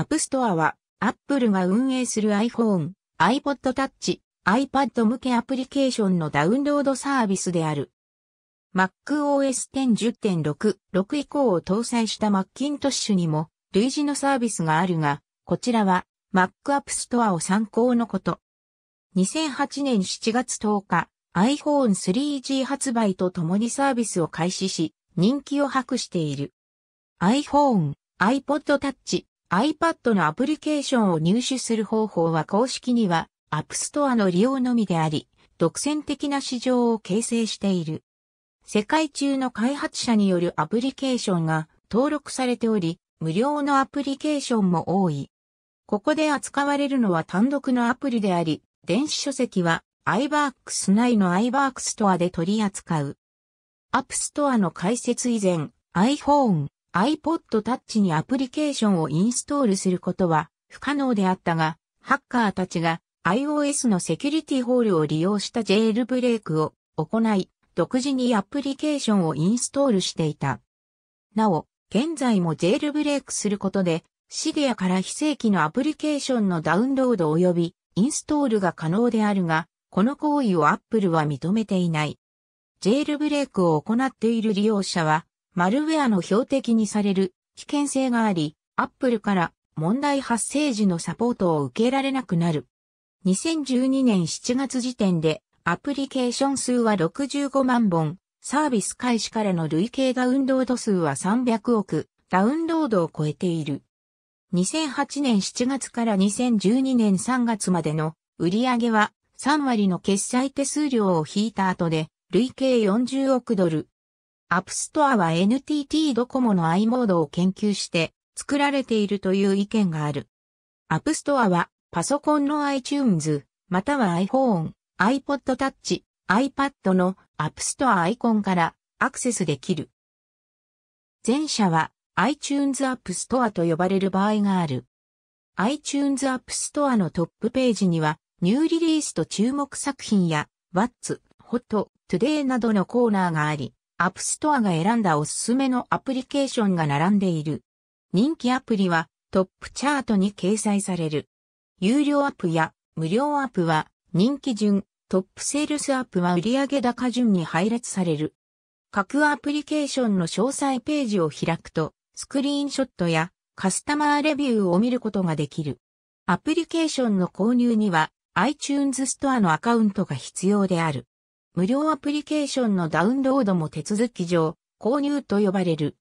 アップストアは、アップルが運営する iPhone、iPod Touch、iPad 向けアプリケーションのダウンロードサービスである。MacOS 10.10.6.6以降を搭載したマッキントッシュにも類似のサービスがあるが、こちらは Mac App Store を参考のこと。2008年7月10日、iPhone 3G 発売とともにサービスを開始し、人気を博している。iPhone、iPod Touch、iPad のアプリケーションを入手する方法は公式には App Store の利用のみであり、独占的な市場を形成している。世界中の開発者によるアプリケーションが登録されており、無料のアプリケーションも多い。ここで扱われるのは単独のアプリであり、電子書籍は iBarks 内の iBarks ストアで取り扱う。App Store の開設以前、iPhone、iPod Touch にアプリケーションをインストールすることは不可能であったが、ハッカーたちが iOS のセキュリティホールを利用したジェールブレイクを行い、独自にアプリケーションをインストールしていた。なお、現在もジェールブレイクすることで、シリアから非正規のアプリケーションのダウンロード及びインストールが可能であるが、この行為を Apple は認めていない。ジェールブレイクを行っている利用者は、マルウェアの標的にされる危険性があり、Apple から問題発生時のサポートを受けられなくなる。2012年7月時点でアプリケーション数は65万本、サービス開始からの累計ダウンロード数は300億、ダウンロードを超えている。2008年7月から2012年3月までの売上げは3割の決済手数料を引いた後で累計40億ドル、アップストアは NTT ドコモの i モードを研究して作られているという意見がある。アップストアはパソコンの iTunes、または iPhone、iPod Touch、iPad のアップストアアイコンからアクセスできる。前者は iTunes App Store と呼ばれる場合がある。iTunes App Store のトップページにはニューリリースと注目作品や What's Hot Today などのコーナーがあり、アップストアが選んだおすすめのアプリケーションが並んでいる。人気アプリはトップチャートに掲載される。有料アップや無料アップは人気順、トップセールスアップは売上高順に配列される。各アプリケーションの詳細ページを開くと、スクリーンショットやカスタマーレビューを見ることができる。アプリケーションの購入には iTunes ストアのアカウントが必要である。無料アプリケーションのダウンロードも手続き上、購入と呼ばれる。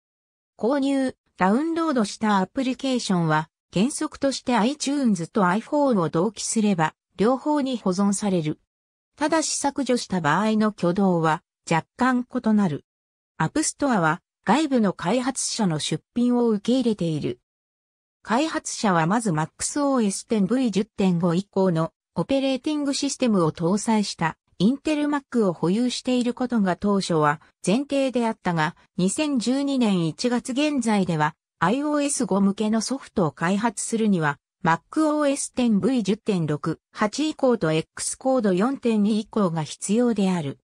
購入、ダウンロードしたアプリケーションは、原則として iTunes と iPhone を同期すれば、両方に保存される。ただし削除した場合の挙動は、若干異なる。App Store は、外部の開発者の出品を受け入れている。開発者はまず MaxOS 10V10.5 以降のオペレーティングシステムを搭載したインテルマックを保有していることが当初は前提であったが、2012年1月現在では iOS5 向けのソフトを開発するには MacOS 10V10.6、8以降と X コード4.2以降が必要である。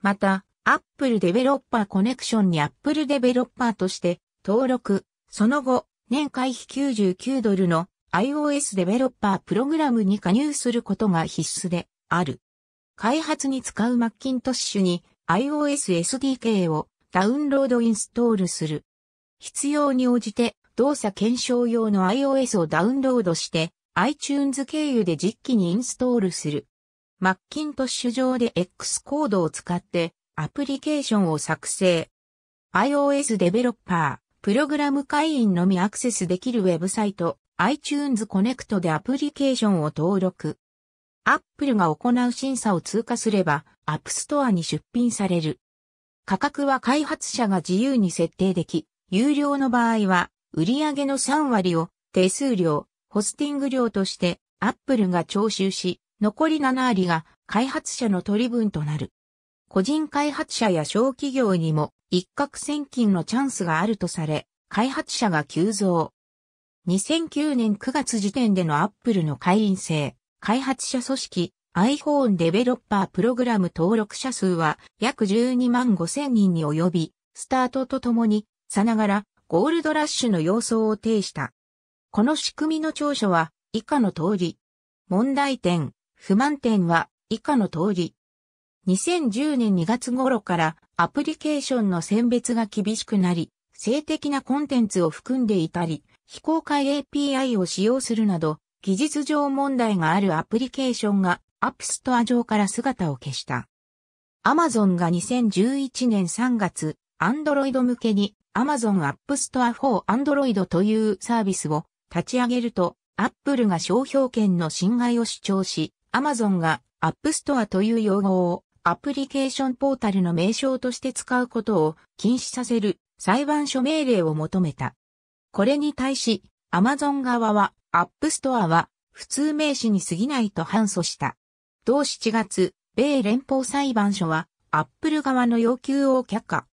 また、Apple Developer Connection に Apple Developer として登録、その後、年会費99ドルの iOS デベロッパープログラムに加入することが必須である。開発に使うマッキントッシュに iOS SDK をダウンロードインストールする。必要に応じて動作検証用の iOS をダウンロードして iTunes 経由で実機にインストールする。マッキントッシュ上で X コードを使ってアプリケーションを作成。iOS デベロッパー、プログラム会員のみアクセスできるウェブサイト iTunes Connect でアプリケーションを登録。アップルが行う審査を通過すれば、アップストアに出品される。価格は開発者が自由に設定でき、有料の場合は、売上の3割を手数料、ホスティング料としてアップルが徴収し、残り7割が開発者の取り分となる。個人開発者や小企業にも一攫千金のチャンスがあるとされ、開発者が急増。2009年9月時点でのアップルの会員制、開発者組織 iPhone デベロッパープログラム登録者数は約12万5千人に及び、スタートとともに、さながらゴールドラッシュの様相を呈した。この仕組みの長所は以下の通り。問題点、不満点は以下の通り。2010年2月頃からアプリケーションの選別が厳しくなり、性的なコンテンツを含んでいたり、非公開 API を使用するなど、技術上問題があるアプリケーションがアップストア上から姿を消した。Amazon が2011年3月、Android 向けに Amazon App Store for Android というサービスを立ち上げると、Apple が商標権の侵害を主張し、Amazon が App Store という用語をアプリケーションポータルの名称として使うことを禁止させる裁判所命令を求めた。これに対し、Amazon 側はアップストアは普通名詞に過ぎないと反訴した。同7月、米連邦裁判所はアップル側の要求を却下。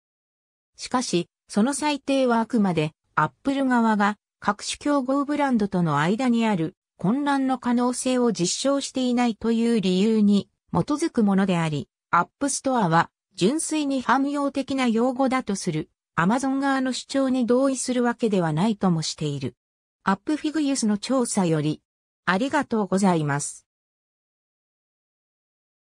しかし、その裁定はあくまでアップル側が各種競合ブランドとの間にある混乱の可能性を実証していないという理由に基づくものであり、アップストアは純粋に汎用的な用語だとするアマゾン側の主張に同意するわけではないともしている。アップフィグユスの調査より、ありがとうございます。